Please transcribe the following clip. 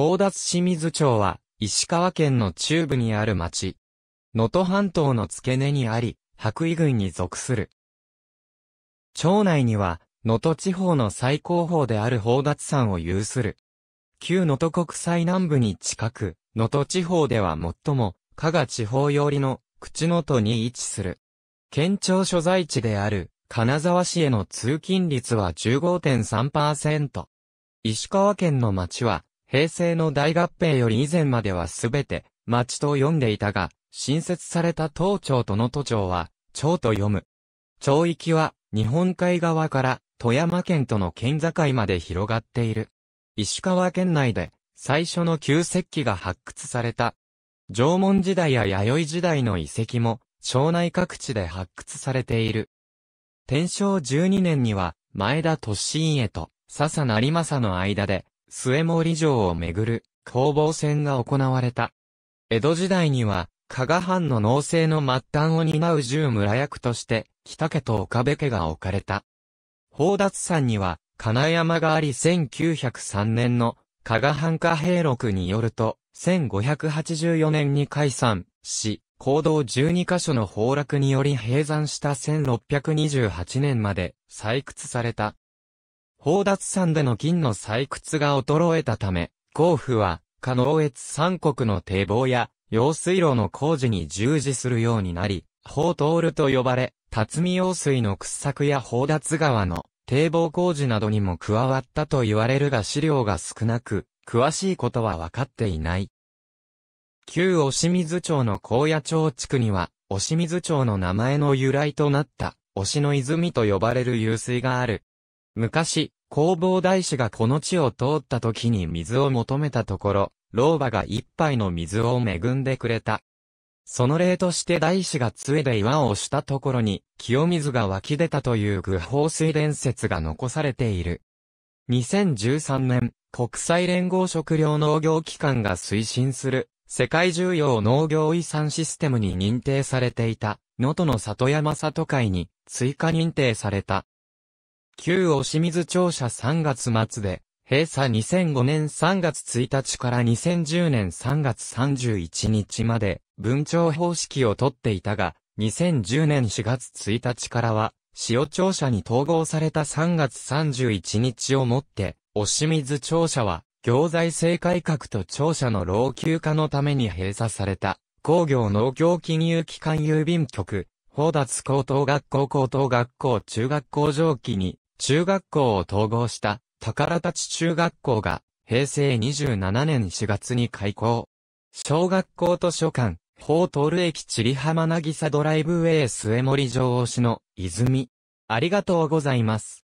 宝達清水町は、石川県の中部にある町。能登半島の付け根にあり、白衣郡に属する。町内には、能登地方の最高峰である宝達山を有する。旧能登国際南部に近く、能登地方では最も、加賀地方寄りの、口能登に位置する。県庁所在地である、金沢市への通勤率は15.3%。石川県の町は、平成の大合併より以前まではすべて、町と読んでいたが、新設された東町との都庁は、町と読む。町域は、日本海側から富山県との県境まで広がっている。石川県内で、最初の旧石器が発掘された。縄文時代や弥生時代の遺跡も、町内各地で発掘されている。天正12年には、前田利家と笹成正の間で、末森城をめぐる攻防戦が行われた。江戸時代には、加賀藩の農政の末端を担う十村役として、北家と岡部家が置かれた。宝達山には、金山があり1903年の加賀藩下平録によると、1584年に解散し、行動12カ所の崩落により閉山した1628年まで採掘された宝達山での金の採掘が衰えたため、甲府は、可能越三国の堤防や、用水路の工事に従事するようになり、宝通ると呼ばれ、辰巳用水の掘削や宝達川の堤防工事などにも加わったと言われるが資料が少なく、詳しいことは分かっていない。旧押水町の高野町地区には、押水町の名前の由来となった、押の泉と呼ばれる湧水がある。昔、弘法大師がこの地を通った時に水を求めたところ、老婆が一杯の水を恵んでくれた。その例として大師が杖で岩をしたところに、清水が湧き出たという具法水伝説が残されている。2013年、国際連合食料農業機関が推進する、世界重要農業遺産システムに認定されていた、能登の里山里海に追加認定された。旧お清水庁舎3月末で、閉鎖2005年3月1日から2010年3月31日まで、文庁方式をとっていたが、2010年4月1日からは、塩庁舎に統合された3月31日をもって、お清水庁舎は、行財政改革と庁舎の老朽化のために閉鎖された、工業農業金融機関郵便局、法達高等学校高等学校中学校上記に、中学校を統合した宝立中学校が平成27年4月に開校。小学校図書館、法通ール駅千里浜なぎさドライブウェイ末森城推しの泉。ありがとうございます。